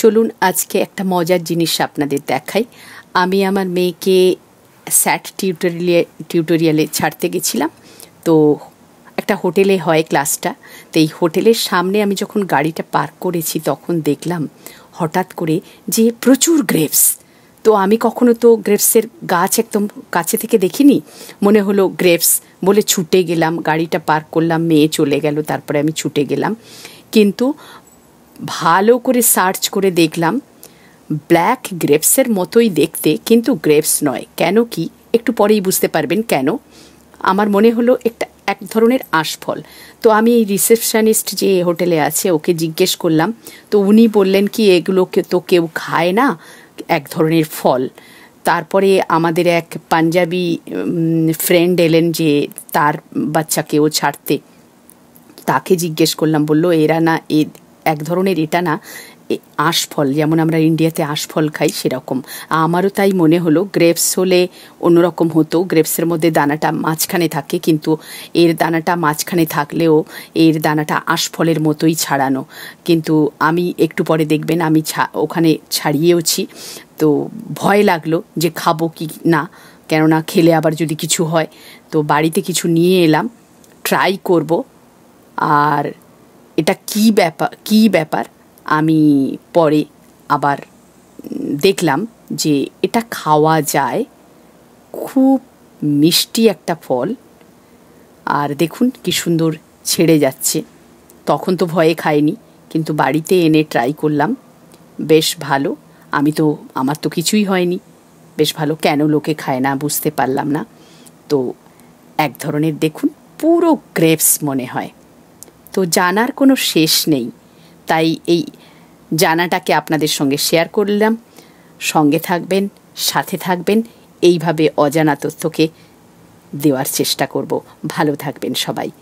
চলুন আজকে একটা মজার জিনিস আপনাদের দেখাই আমি আমার মেয়েকে স্যাট টিউটোরিয়ালে টিউটোরিয়ালে ছাড়তে গেছিলাম তো একটা হোটেলে হয় ক্লাসটা তো এই হোটেলের সামনে আমি যখন গাড়িটা পার্ক করেছি তখন দেখলাম হঠাৎ করে যে প্রচুর গ্রেপস তো আমি কখনো তো গ্রেপসের গাছ একদম কাছে থেকে দেখিনি মনে হলো গ্রেপস বলে ছুটে গেলাম গাড়িটা পার্ক করলাম মেয়ে চলে গেল তারপরে আমি ছুটে গেলাম কিন্তু ভালো করে সার্চ করে দেখলাম ব্ল্যাক গ্রেপসের মতোই দেখতে কিন্তু গ্রেপস নয় কেন কি একটু পরেই বুঝতে পারবেন কেন আমার মনে হলো একটা এক ধরনের আশফল তো আমি এই রিসেপশানিস্ট যে হোটেলে আছে ওকে জিজ্ঞেস করলাম তো উনি বললেন কি এগুলোকে তো কেউ খায় না এক ধরনের ফল তারপরে আমাদের এক পাঞ্জাবি ফ্রেন্ড এলেন যে তার বাচ্চাকেও ছাড়তে তাকে জিজ্ঞেস করলাম বলল এরা না এক ধরনের এটা না আঁশফল যেমন আমরা ইন্ডিয়াতে আঁশফল খাই সেরকম আমারও তাই মনে হলো গ্রেপস হলে অন্যরকম হতো গ্রেপসের মধ্যে দানাটা মাঝখানে থাকে কিন্তু এর দানাটা মাঝখানে থাকলেও এর দানাটা আঁশফলের মতোই ছাড়ানো কিন্তু আমি একটু পরে দেখবেন আমি ওখানে ছাড়িয়েওছি তো ভয় লাগলো যে খাবো কি না কেননা খেলে আবার যদি কিছু হয় তো বাড়িতে কিছু নিয়ে এলাম ট্রাই করব আর এটা কি ব্যাপার কি ব্যাপার আমি পরে আবার দেখলাম যে এটা খাওয়া যায় খুব মিষ্টি একটা ফল আর দেখুন কি সুন্দর ছেড়ে যাচ্ছে তখন তো ভয়ে খাইনি কিন্তু বাড়িতে এনে ট্রাই করলাম বেশ ভালো আমি তো আমার তো কিছুই হয়নি বেশ ভালো কেন লোকে খায় না বুঝতে পারলাম না তো এক ধরনের দেখুন পুরো গ্রেপস মনে হয় তো জানার কোনো শেষ নেই তাই এই জানাটাকে আপনাদের সঙ্গে শেয়ার করলাম সঙ্গে থাকবেন সাথে থাকবেন এইভাবে অজানা তথ্যকে দেওয়ার চেষ্টা করব ভালো থাকবেন সবাই